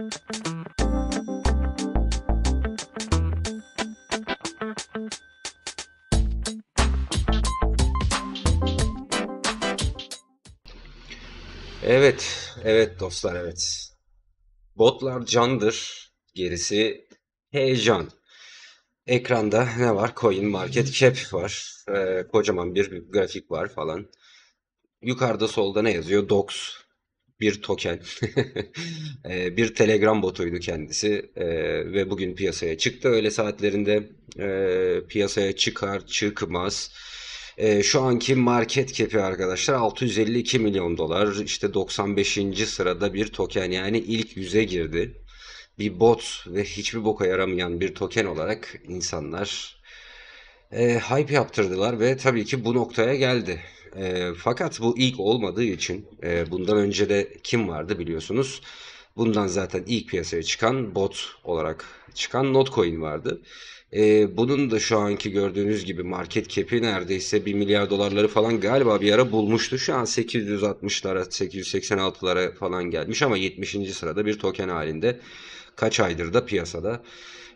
Evet, evet dostlar evet. Botlar candır, gerisi heyecan. Ekranda ne var? Coin Market Cap var. Ee, kocaman bir grafik var falan. Yukarıda solda ne yazıyor? Docs bir token, ee, bir Telegram botuydu kendisi ee, ve bugün piyasaya çıktı. Öyle saatlerinde ee, piyasaya çıkar, çıkmaz. şu anki market cap'i arkadaşlar 652 milyon dolar. İşte 95. sırada bir token yani ilk yüze girdi. Bir bot ve hiçbir boka yaramayan bir token olarak insanlar e, hype yaptırdılar ve tabii ki bu noktaya geldi. E, fakat bu ilk olmadığı için e, bundan önce de kim vardı biliyorsunuz. Bundan zaten ilk piyasaya çıkan bot olarak çıkan Notcoin vardı. E, bunun da şu anki gördüğünüz gibi market cap'i neredeyse 1 milyar dolarları falan galiba bir ara bulmuştu. Şu an 860'lara 886'lara falan gelmiş ama 70. sırada bir token halinde kaç aydır da piyasada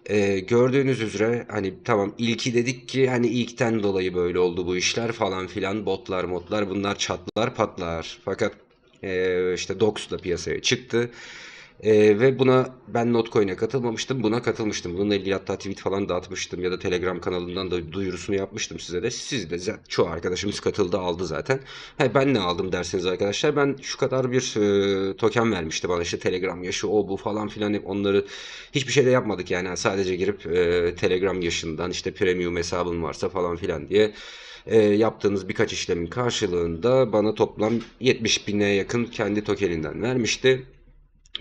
e, gördüğünüz üzere hani tamam ilki dedik ki hani ilkten dolayı böyle oldu bu işler falan filan botlar modlar bunlar çatlar patlar. Fakat e, işte Docs da piyasaya çıktı. E, ve buna ben Notcoin'e katılmamıştım. Buna katılmıştım. Bununla ilgili hatta tweet falan dağıtmıştım ya da Telegram kanalından da duyurusunu yapmıştım size de. Siz de zaten, çoğu arkadaşımız katıldı aldı zaten. He, ben ne aldım derseniz arkadaşlar ben şu kadar bir e, token vermişti bana işte Telegram yaşı o bu falan filan hep onları hiçbir şey de yapmadık yani. yani sadece girip e, Telegram yaşından işte premium hesabın varsa falan filan diye e, yaptığınız birkaç işlemin karşılığında bana toplam 70 bine yakın kendi tokeninden vermişti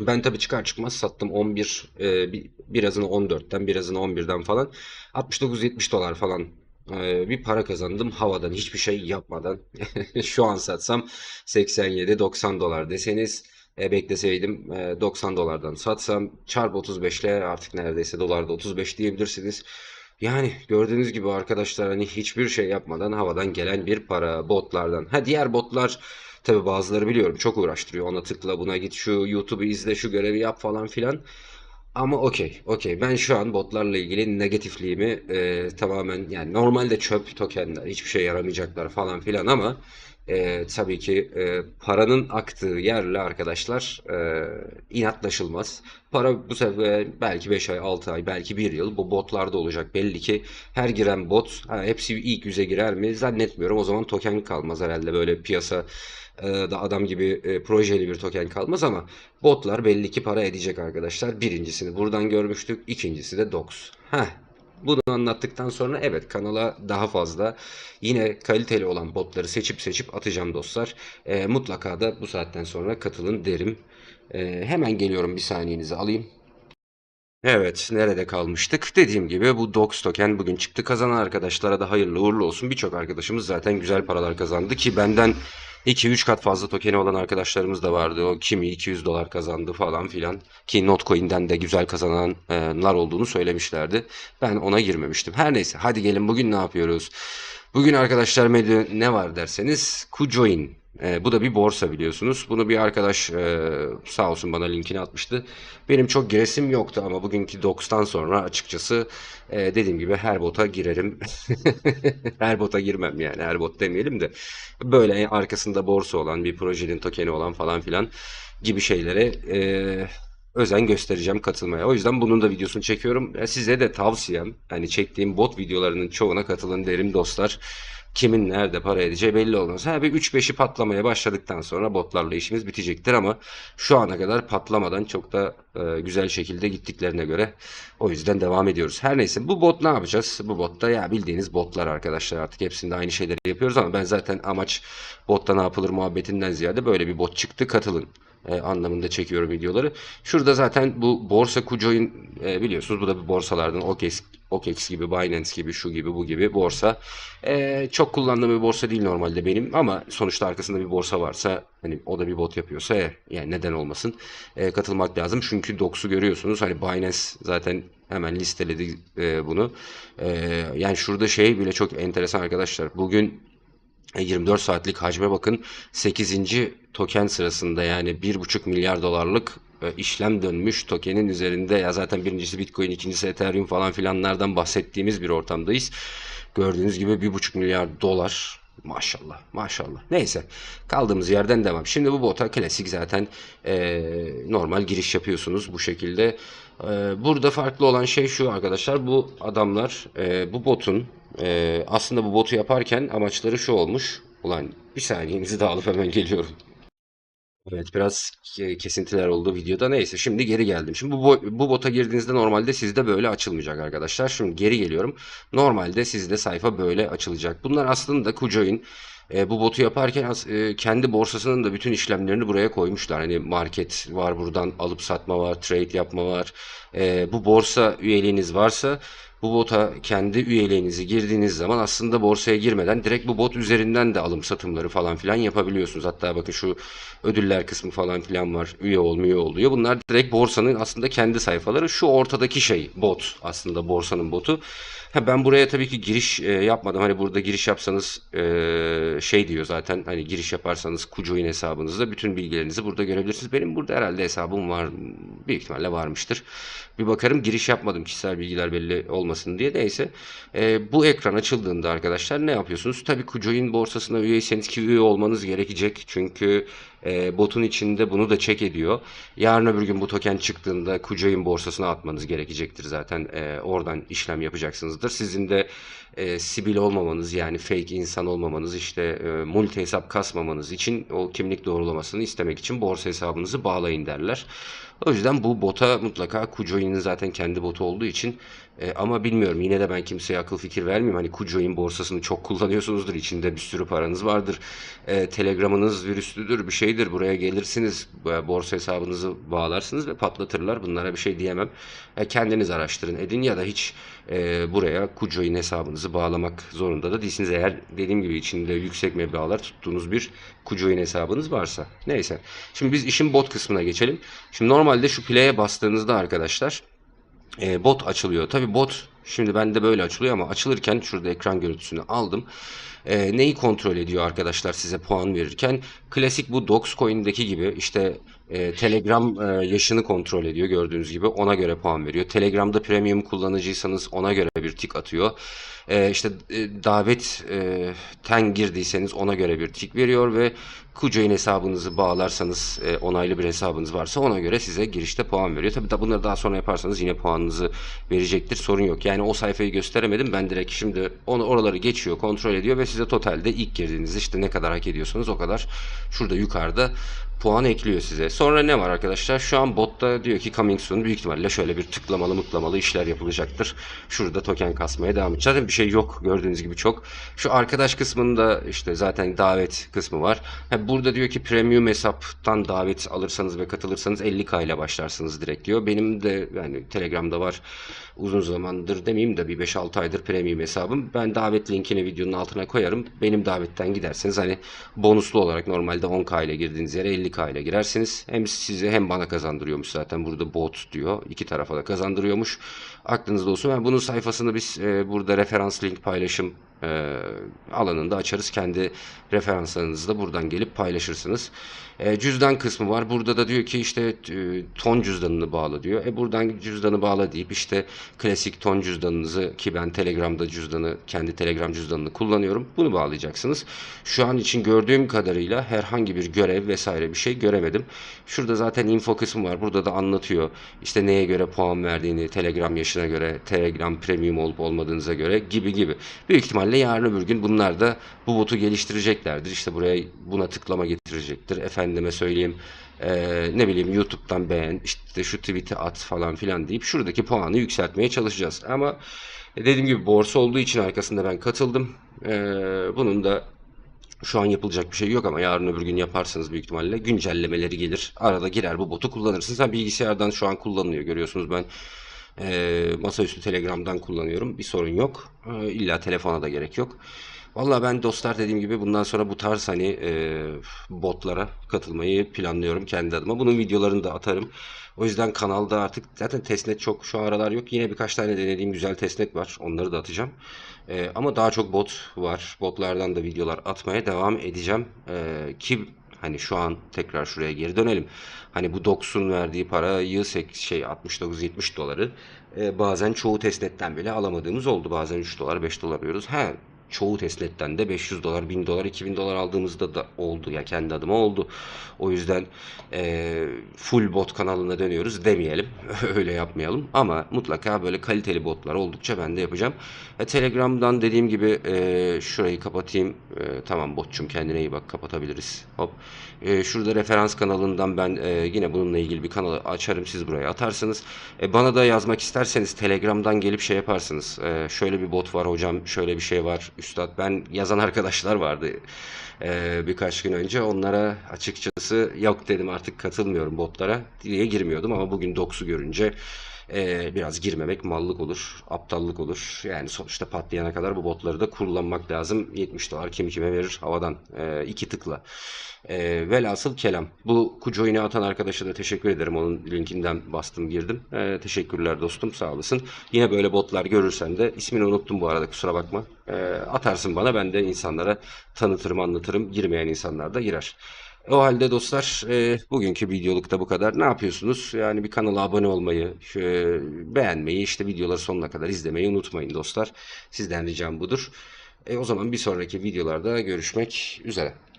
ben tabii çıkar çıkmaz sattım 11, e, birazını 14'ten birazını 11'den falan 69-70 dolar falan e, bir para kazandım havadan hiçbir şey yapmadan. Şu an satsam 87-90 dolar deseniz e, bekleseydim e, 90 dolardan satsam çarp 35 ile artık neredeyse dolarda 35 diyebilirsiniz. Yani gördüğünüz gibi arkadaşlar hani hiçbir şey yapmadan havadan gelen bir para botlardan. Ha diğer botlar Tabi bazıları biliyorum çok uğraştırıyor. Ona tıkla buna git şu YouTube'u izle şu görevi yap falan filan. Ama okey, okey. Ben şu an botlarla ilgili negatifliğimi e, tamamen yani normalde çöp tokenler, hiçbir şey yaramayacaklar falan filan ama e, tabii ki e, paranın aktığı yerle arkadaşlar e, inatlaşılmaz. Para bu sefer belki 5 ay 6 ay belki 1 yıl bu botlarda olacak. Belli ki her giren bot ha, hepsi ilk yüze girer mi zannetmiyorum. O zaman token kalmaz herhalde böyle piyasa e, da adam gibi e, projeli bir token kalmaz ama botlar belli ki para edecek arkadaşlar. Birincisini buradan görmüştük. ikincisi de DOX. Heh bunu anlattıktan sonra evet kanala daha fazla yine kaliteli olan botları seçip seçip atacağım dostlar. E, mutlaka da bu saatten sonra katılın derim. E, hemen geliyorum bir saniyenizi alayım. Evet nerede kalmıştık? Dediğim gibi bu Dox token bugün çıktı. Kazanan arkadaşlara da hayırlı uğurlu olsun. Birçok arkadaşımız zaten güzel paralar kazandı ki benden 2-3 kat fazla tokeni olan arkadaşlarımız da vardı. O kimi 200 dolar kazandı falan filan. Ki Notcoin'den de güzel kazananlar olduğunu söylemişlerdi. Ben ona girmemiştim. Her neyse hadi gelin bugün ne yapıyoruz? Bugün arkadaşlar medyada ne var derseniz Kucoin e, bu da bir borsa biliyorsunuz. Bunu bir arkadaş e, sağ olsun bana linkini atmıştı. Benim çok giresim yoktu ama bugünkü dokstan sonra açıkçası e, dediğim gibi her bota girerim. her bota girmem yani her bot demeyelim de. Böyle arkasında borsa olan bir projenin tokeni olan falan filan gibi şeylere e, özen göstereceğim katılmaya. O yüzden bunun da videosunu çekiyorum. size de tavsiyem yani çektiğim bot videolarının çoğuna katılın derim dostlar. Kimin nerede para edeceği belli olmaz. Ha bir 3-5'i patlamaya başladıktan sonra botlarla işimiz bitecektir ama şu ana kadar patlamadan çok da e, güzel şekilde gittiklerine göre o yüzden devam ediyoruz. Her neyse bu bot ne yapacağız? Bu botta ya bildiğiniz botlar arkadaşlar artık hepsinde aynı şeyleri yapıyoruz ama ben zaten amaç botta ne yapılır muhabbetinden ziyade böyle bir bot çıktı katılın e, anlamında çekiyorum videoları. Şurada zaten bu borsa Kucoin e, biliyorsunuz bu da bir borsalardan OKEX, OKEX gibi, Binance gibi, şu gibi, bu gibi borsa. E, çok kullandığım bir borsa değil normalde benim ama sonuçta arkasında bir borsa varsa hani o da bir bot yapıyorsa e, yani neden olmasın e, katılmak lazım. Çünkü DOX'u görüyorsunuz hani Binance zaten hemen listeledi e, bunu. E, yani şurada şey bile çok enteresan arkadaşlar. Bugün 24 e, saatlik hacme bakın 8. token sırasında yani 1,5 milyar dolarlık e, işlem dönmüş tokenin üzerinde ya zaten birincisi Bitcoin, ikincisi Ethereum falan filanlardan bahsettiğimiz bir ortamdayız. Gördüğünüz gibi 1,5 milyar dolar Maşallah maşallah. Neyse kaldığımız yerden devam. Şimdi bu bota klasik zaten e, normal giriş yapıyorsunuz bu şekilde. E, burada farklı olan şey şu arkadaşlar. Bu adamlar e, bu botun e, aslında bu botu yaparken amaçları şu olmuş. Ulan bir saniyenizi de alıp hemen geliyorum. Evet biraz e, kesintiler oldu videoda. Neyse şimdi geri geldim. Şimdi bu, bu bota girdiğinizde normalde sizde böyle açılmayacak arkadaşlar. Şimdi geri geliyorum. Normalde sizde sayfa böyle açılacak. Bunlar aslında Kucoin e, bu botu yaparken e, kendi borsasının da bütün işlemlerini buraya koymuşlar. Hani market var buradan alıp satma var, trade yapma var. E, bu borsa üyeliğiniz varsa bu bota kendi üyeliğinizi girdiğiniz zaman aslında borsaya girmeden direkt bu bot üzerinden de alım satımları falan filan yapabiliyorsunuz. Hatta bakın şu ödüller kısmı falan filan var. Üye olmuyor oluyor. Bunlar direkt borsanın aslında kendi sayfaları. Şu ortadaki şey bot aslında borsanın botu. Ha, ben buraya tabii ki giriş e, yapmadım. Hani burada giriş yapsanız e, şey diyor zaten hani giriş yaparsanız Kucoin hesabınızda bütün bilgilerinizi burada görebilirsiniz. Benim burada herhalde hesabım var. Büyük ihtimalle varmıştır. Bir bakarım giriş yapmadım. Kişisel bilgiler belli olmadı olmasın diye. Neyse e, bu ekran açıldığında arkadaşlar ne yapıyorsunuz? Tabii Kucoin borsasına üyeyseniz ki üye olmanız gerekecek. Çünkü e, botun içinde bunu da çek ediyor. Yarın öbür gün bu token çıktığında Kucoin borsasına atmanız gerekecektir zaten. E, oradan işlem yapacaksınızdır. Sizin de e, sibil olmamanız yani fake insan olmamanız işte e, multi hesap kasmamanız için o kimlik doğrulamasını istemek için borsa hesabınızı bağlayın derler. O yüzden bu bota mutlaka Kucoin'in zaten kendi botu olduğu için e, ama bilmiyorum yine de ben kimseye akıl fikir vermeyeyim. Hani Kucoin borsasını çok kullanıyorsunuzdur. içinde bir sürü paranız vardır. E, telegramınız virüslüdür bir şeydir. Buraya gelirsiniz e, borsa hesabınızı bağlarsınız ve patlatırlar. Bunlara bir şey diyemem. E, kendiniz araştırın edin ya da hiç e, buraya Kucoin hesabınızı bağlamak zorunda da değilsiniz. Eğer dediğim gibi içinde yüksek meblağlar tuttuğunuz bir Kucoin hesabınız varsa. Neyse. Şimdi biz işin bot kısmına geçelim. Şimdi normalde şu play'e bastığınızda arkadaşlar e, bot açılıyor. Tabi bot şimdi bende böyle açılıyor ama açılırken şurada ekran görüntüsünü aldım. E, neyi kontrol ediyor arkadaşlar size puan verirken? Klasik bu Dogecoin'deki gibi işte e, Telegram e, yaşını kontrol ediyor gördüğünüz gibi ona göre puan veriyor. Telegram'da premium kullanıcıysanız ona göre bir tik atıyor e, işte e, davetten e, girdiyseniz ona göre bir tik veriyor ve Kucoin hesabınızı bağlarsanız e, onaylı bir hesabınız varsa ona göre size girişte puan veriyor. Tabii da bunları daha sonra yaparsanız yine puanınızı verecektir. Sorun yok. Yani o sayfayı gösteremedim. Ben direkt şimdi onu oraları geçiyor, kontrol ediyor ve size totalde ilk girdiğinizde işte ne kadar hak ediyorsanız o kadar şurada yukarıda puan ekliyor size. Sonra ne var arkadaşlar? Şu an botta diyor ki coming soon büyük ihtimalle şöyle bir tıklamalı mıklamalı işler yapılacaktır. Şurada token kasmaya devam edeceğiz. Zaten bir şey şey yok gördüğünüz gibi çok. Şu arkadaş kısmında işte zaten davet kısmı var. burada diyor ki premium hesaptan davet alırsanız ve katılırsanız 50k ile başlarsınız direkt diyor. Benim de yani Telegram'da var uzun zamandır demeyeyim de bir 5-6 aydır premium hesabım. Ben davet linkini videonun altına koyarım. Benim davetten giderseniz hani bonuslu olarak normalde 10k ile girdiğiniz yere 50k ile girersiniz. Hem size hem bana kazandırıyormuş zaten burada bot diyor. İki tarafa da kazandırıyormuş. Aklınızda olsun. Yani bunun sayfasını biz e, burada referans referans link paylaşım e, alanında açarız. Kendi referanslarınızı da buradan gelip paylaşırsınız. E, cüzdan kısmı var. Burada da diyor ki işte e, ton cüzdanını bağla diyor. E buradan cüzdanı bağla deyip işte klasik ton cüzdanınızı ki ben Telegram'da cüzdanı kendi Telegram cüzdanını kullanıyorum. Bunu bağlayacaksınız. Şu an için gördüğüm kadarıyla herhangi bir görev vesaire bir şey göremedim. Şurada zaten info kısmı var. Burada da anlatıyor. İşte neye göre puan verdiğini, Telegram yaşına göre, Telegram premium olup olmadığınıza göre gibi gibi. Büyük ihtimalle ihtimalle yarın öbür gün bunlar da bu botu geliştireceklerdir. İşte buraya buna tıklama getirecektir. Efendime söyleyeyim e, ne bileyim YouTube'dan beğen işte şu tweet'i at falan filan deyip şuradaki puanı yükseltmeye çalışacağız. Ama dediğim gibi borsa olduğu için arkasında ben katıldım. E, bunun da şu an yapılacak bir şey yok ama yarın öbür gün yaparsınız büyük ihtimalle güncellemeleri gelir. Arada girer bu botu kullanırsınız. Ha, bilgisayardan şu an kullanılıyor görüyorsunuz ben e, masaüstü Telegram'dan kullanıyorum. Bir sorun yok. E, illa telefona da gerek yok. Valla ben dostlar dediğim gibi bundan sonra bu tarz hani e, botlara katılmayı planlıyorum kendi adıma. Bunun videolarını da atarım. O yüzden kanalda artık zaten testnet çok şu aralar yok. Yine birkaç tane denediğim güzel testnet var. Onları da atacağım. E, ama daha çok bot var. Botlardan da videolar atmaya devam edeceğim. E, ki Hani şu an tekrar şuraya geri dönelim. Hani bu Doksun verdiği parayı şey 69-70 doları e, bazen çoğu testnetten bile alamadığımız oldu. Bazen 3 dolar 5 dolar diyoruz. He çoğu Teslet'ten de 500 dolar, 1000 dolar, 2000 dolar aldığımızda da oldu. Ya kendi adıma oldu. O yüzden e, full bot kanalına dönüyoruz demeyelim. Öyle yapmayalım. Ama mutlaka böyle kaliteli botlar oldukça ben de yapacağım. E, Telegram'dan dediğim gibi e, şurayı kapatayım. E, tamam botçum kendine iyi bak kapatabiliriz. Hop. E, şurada referans kanalından ben e, yine bununla ilgili bir kanal açarım. Siz buraya atarsınız. E, bana da yazmak isterseniz Telegram'dan gelip şey yaparsınız. E, şöyle bir bot var hocam, şöyle bir şey var üstad. Ben yazan arkadaşlar vardı e, birkaç gün önce. Onlara açıkçası yok dedim artık katılmıyorum botlara diye girmiyordum ama bugün doksu görünce e, biraz girmemek mallık olur, aptallık olur. Yani sonuçta patlayana kadar bu botları da kullanmak lazım. 70 dolar kim kime verir havadan e, iki tıkla. E, velhasıl kelam. Bu kucoyuna atan arkadaşa da teşekkür ederim. Onun linkinden bastım girdim. E, teşekkürler dostum sağ olasın. Yine böyle botlar görürsen de ismini unuttum bu arada kusura bakma. E, atarsın bana ben de insanlara tanıtırım anlatırım. Girmeyen insanlar da girer. O halde dostlar e, bugünkü videolukta bu kadar. Ne yapıyorsunuz? Yani bir kanala abone olmayı, e, beğenmeyi, işte videoları sonuna kadar izlemeyi unutmayın dostlar. Sizden ricam budur. E, o zaman bir sonraki videolarda görüşmek üzere.